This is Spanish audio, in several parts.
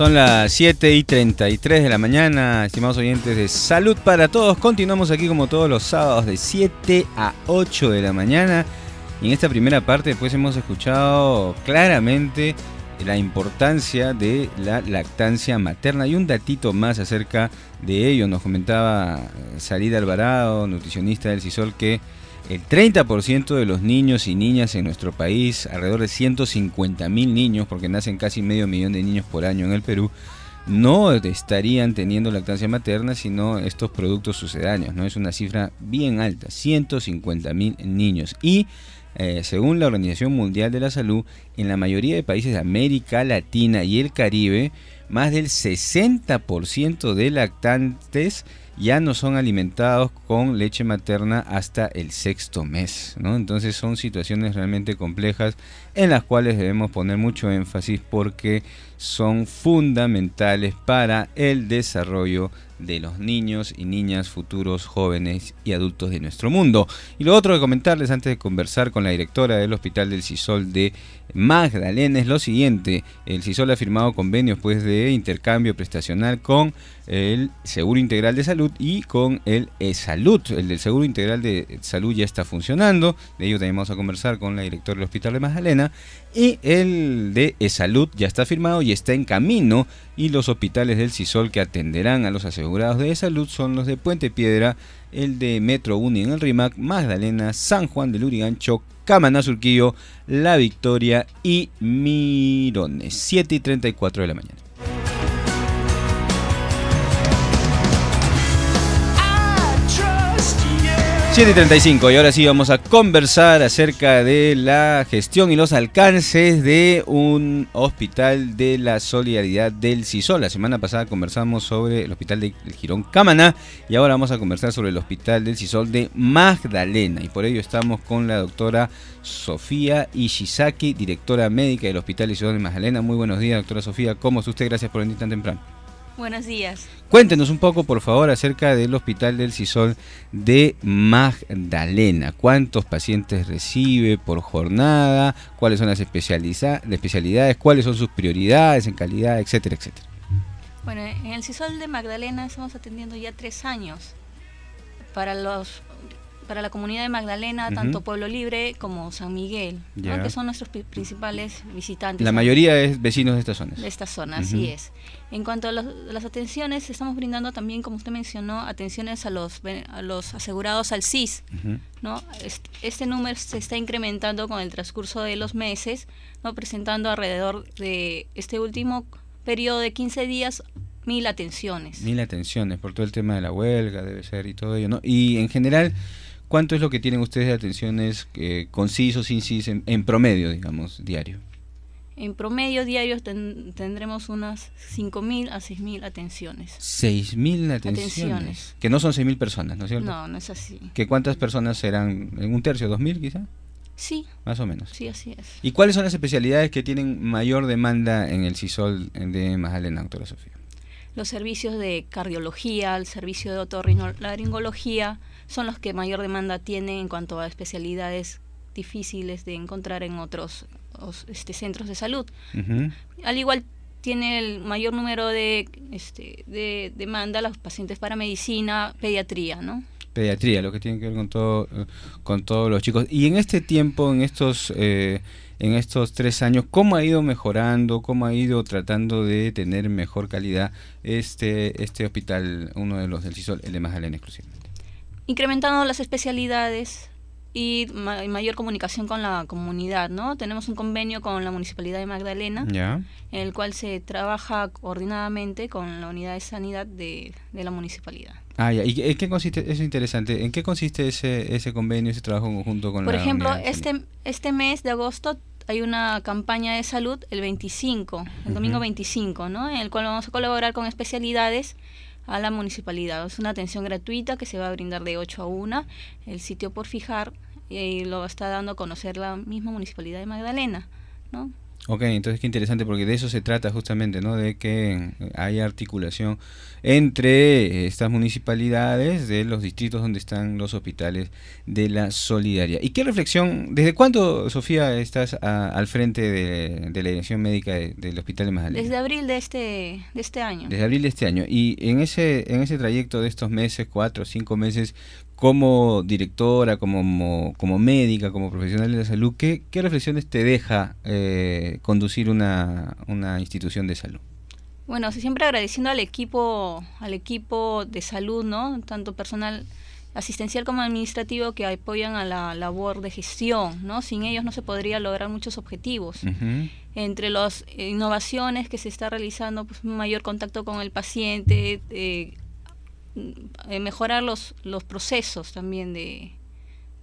Son las 7 y 33 de la mañana, estimados oyentes de Salud para Todos. Continuamos aquí como todos los sábados de 7 a 8 de la mañana. Y en esta primera parte después pues, hemos escuchado claramente la importancia de la lactancia materna y un datito más acerca de ello. Nos comentaba Salida Alvarado, nutricionista del CISOL, que el 30% de los niños y niñas en nuestro país, alrededor de 150 mil niños, porque nacen casi medio millón de niños por año en el Perú, no estarían teniendo lactancia materna, sino estos productos sucedáneos. ¿no? Es una cifra bien alta, 150 mil niños. Y eh, según la Organización Mundial de la Salud, en la mayoría de países de América Latina y el Caribe, más del 60% de lactantes ya no son alimentados con leche materna hasta el sexto mes. ¿no? Entonces son situaciones realmente complejas en las cuales debemos poner mucho énfasis porque son fundamentales para el desarrollo de los niños y niñas, futuros, jóvenes y adultos de nuestro mundo. Y lo otro de comentarles antes de conversar con la directora del Hospital del Cisol de Magdalena es lo siguiente. El Cisol ha firmado convenios pues, de intercambio prestacional con el Seguro Integral de Salud y con el E-Salud. El del Seguro Integral de Salud ya está funcionando, de ello también vamos a conversar con la directora del Hospital de Magdalena. Y el de e salud ya está firmado y está en camino. Y los hospitales del CISOL que atenderán a los asegurados de e salud son los de Puente Piedra, el de Metro Uni en el RIMAC, Magdalena, San Juan de Lurigancho, Camaná Surquillo, La Victoria y Mirones. 7 y 34 de la mañana. 7.35 y ahora sí vamos a conversar acerca de la gestión y los alcances de un hospital de la solidaridad del SISOL. La semana pasada conversamos sobre el hospital del Girón Cámana y ahora vamos a conversar sobre el hospital del SISOL de Magdalena y por ello estamos con la doctora Sofía Ishizaki, directora médica del hospital del de Magdalena. Muy buenos días doctora Sofía, ¿cómo está usted? Gracias por venir tan temprano. Buenos días. Cuéntenos un poco, por favor, acerca del Hospital del Cisol de Magdalena. ¿Cuántos pacientes recibe por jornada? ¿Cuáles son las especialidades? ¿Cuáles son sus prioridades en calidad, etcétera, etcétera? Bueno, en el Cisol de Magdalena estamos atendiendo ya tres años. Para los para la comunidad de Magdalena, tanto Pueblo Libre como San Miguel, que son nuestros principales visitantes. La mayoría es vecinos de estas zonas. De estas zonas, sí así es. En cuanto a las atenciones, estamos brindando también, como usted mencionó, atenciones a los, asegurados al CIS. ¿no? Este, número se está incrementando con el transcurso de los meses, ¿no? presentando alrededor de este último periodo de 15 días mil atenciones. Mil atenciones, por todo el tema de la huelga, debe ser, y todo ello, ¿no? Y en general, ¿Cuánto es lo que tienen ustedes de atenciones eh, concisos, sin en, en, promedio, digamos, diario? En promedio diario tendremos unas 5.000 a 6.000 atenciones. ¿6.000 atenciones? atenciones? Que no son 6.000 personas, ¿no es cierto? No, no es así. ¿Que cuántas personas serán? ¿En un tercio, 2.000 quizá? Sí. Más o menos. Sí, así es. ¿Y cuáles son las especialidades que tienen mayor demanda en el CISOL de Magdalena, doctora Sofía? los servicios de cardiología, el servicio de otorrinolaringología son los que mayor demanda tienen en cuanto a especialidades difíciles de encontrar en otros este, centros de salud. Al igual tiene el mayor número de, este, de demanda los pacientes para medicina, pediatría, ¿no? pediatría, lo que tiene que ver con todo, con todos los chicos. Y en este tiempo, en estos, eh, en estos tres años, ¿cómo ha ido mejorando? ¿Cómo ha ido tratando de tener mejor calidad este, este hospital, uno de los del CISOL, el de Magdalena exclusivamente? Incrementando las especialidades, y mayor comunicación con la comunidad, ¿no? Tenemos un convenio con la Municipalidad de Magdalena, en el cual se trabaja coordinadamente con la unidad de sanidad de, la municipalidad. Ah, ya. ¿Y en qué consiste? es interesante. ¿En qué consiste ese, ese convenio, ese trabajo conjunto con Por ejemplo, este, este mes de agosto hay una campaña de salud el 25, el domingo 25, ¿no? En el cual vamos a colaborar con especialidades a la municipalidad. Es una atención gratuita que se va a brindar de 8 a 1. El sitio por fijar y eh, lo está dando a conocer la misma municipalidad de Magdalena, ¿no? Ok, entonces qué interesante porque de eso se trata justamente, ¿no? De que eh, hay articulación entre eh, estas municipalidades de los distritos donde están los hospitales de la solidaria. ¿Y qué reflexión, desde cuándo, Sofía, estás al frente de, la dirección médica del Hospital de Magdalena? Desde abril de este, de este año. Desde abril de este año. Y en ese, en ese trayecto de estos meses, cuatro o cinco meses, como directora, como, como médica, como profesional de la salud, ¿qué, qué reflexiones te deja? Eh, conducir una, institución de salud? Bueno, siempre agradeciendo al equipo, al equipo de salud, ¿no? Tanto personal asistencial como administrativo que apoyan a la labor de gestión, ¿no? Sin ellos no se podría lograr muchos objetivos. Entre las innovaciones que se está realizando, pues, mayor contacto con el paciente, eh, eh, mejorar los, los procesos también de,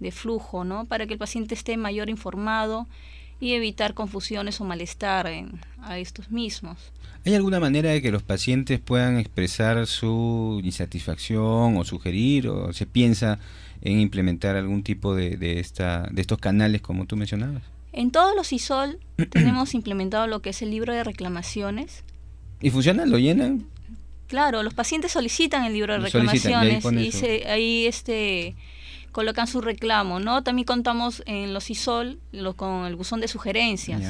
de, flujo, ¿no? Para que el paciente esté mayor informado y evitar confusiones o malestar en, a estos mismos. ¿Hay alguna manera de que los pacientes puedan expresar su insatisfacción o sugerir o se piensa en implementar algún tipo de, de, esta, de estos canales como tú mencionabas? En todos los ISOL tenemos implementado lo que es el libro de reclamaciones. ¿Y funciona? ¿Lo llenan? Claro, los pacientes solicitan el libro de reclamaciones y, ahí este colocan su reclamo, ¿no? También contamos en los ISOL con el buzón de sugerencias,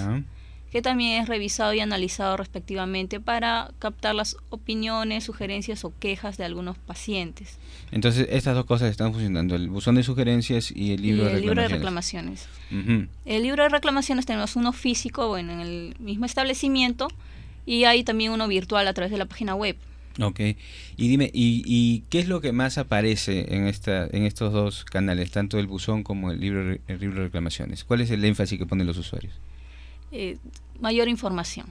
que también es revisado y analizado respectivamente para captar las opiniones, sugerencias o quejas de algunos pacientes. Entonces, estas dos cosas están funcionando, el buzón de sugerencias y el libro, de, reclamaciones. El libro de reclamaciones tenemos uno físico, en el mismo establecimiento, y hay también uno virtual a través de la página web. Ok, y dime, ¿y, qué es lo que más aparece en, esta, en estos dos canales, tanto el buzón como el libro, de reclamaciones? ¿Cuál es el énfasis que ponen los usuarios? Eh, mayor información.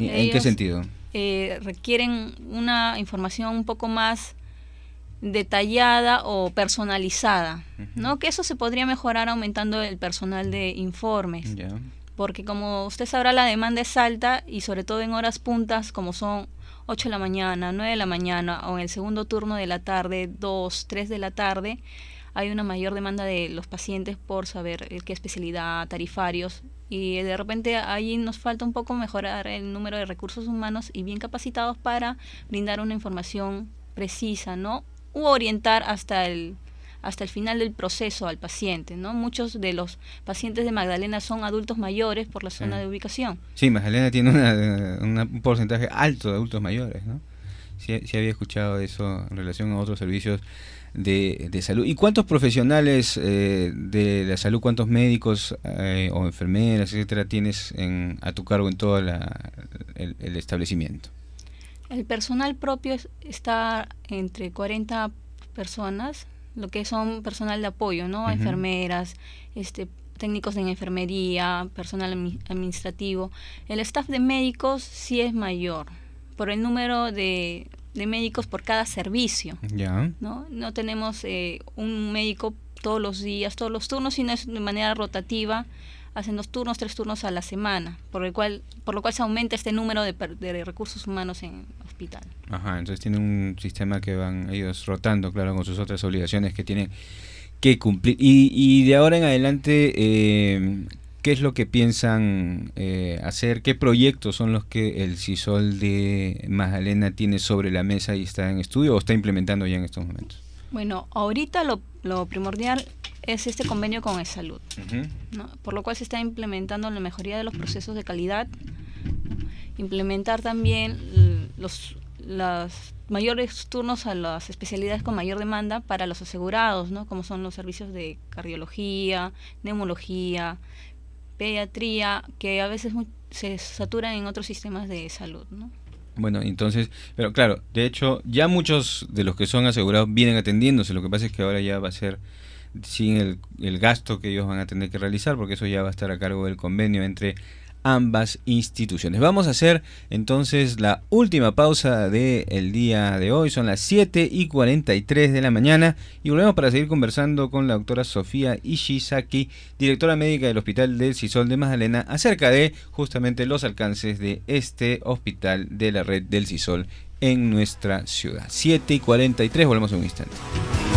¿En qué sentido? Eh, requieren una información un poco más detallada o personalizada, ¿no? Que eso se podría mejorar aumentando el personal de informes. Porque como usted sabrá, la demanda es alta y sobre todo en horas puntas, como son 8 de la mañana, 9 de la mañana o en el segundo turno de la tarde, 2, 3 de la tarde, hay una mayor demanda de los pacientes por saber eh, qué especialidad, tarifarios, y de repente ahí nos falta un poco mejorar el número de recursos humanos y bien capacitados para brindar una información precisa, ¿no? U orientar hasta el hasta el final del proceso al paciente, ¿no? Muchos de los pacientes de Magdalena son adultos mayores por la zona de ubicación. Sí, Magdalena tiene un porcentaje alto de adultos mayores, ¿no? Sí, había escuchado eso en relación a otros servicios de, salud. ¿Y cuántos profesionales eh, de la salud, cuántos médicos eh, o enfermeras, etcétera, tienes a tu cargo en todo el, el establecimiento? El personal propio está entre 40 personas, lo que son personal de apoyo, ¿no? Enfermeras, este, técnicos en enfermería, personal administrativo. El staff de médicos sí es mayor por el número de, de médicos por cada servicio. ¿no? no tenemos eh, un médico todos los días, todos los turnos, sino es de manera rotativa hacen dos turnos, tres turnos a la semana, por, el cual, por lo cual se aumenta este número de, recursos humanos en hospital. Ajá, entonces tienen un sistema que van ellos rotando, claro, con sus otras obligaciones que tienen que cumplir. Y, de ahora en adelante, eh, ¿qué es lo que piensan eh, hacer? ¿Qué proyectos son los que el CISOL de Magdalena tiene sobre la mesa y está en estudio o está implementando ya en estos momentos? Bueno, ahorita lo, lo primordial es este convenio con el salud por lo cual se está implementando la mejoría de los procesos de calidad, implementar también los mayores turnos a las especialidades con mayor demanda para los asegurados, ¿no? como son los servicios de cardiología, neumología, pediatría, que a veces se saturan en otros sistemas de salud. Bueno, entonces, pero claro, de hecho, ya muchos de los que son asegurados vienen atendiéndose, lo que pasa es que ahora ya va a ser sin el, gasto que ellos van a tener que realizar, porque eso ya va a estar a cargo del convenio entre ambas instituciones. Vamos a hacer entonces la última pausa del día de hoy. Son las 7 y 43 de la mañana y volvemos para seguir conversando con la doctora Sofía Ishizaki, directora médica del Hospital del Cisol de Magdalena, acerca de justamente los alcances de este hospital de la red del Cisol en nuestra ciudad. 7 y 43, volvemos en un instante.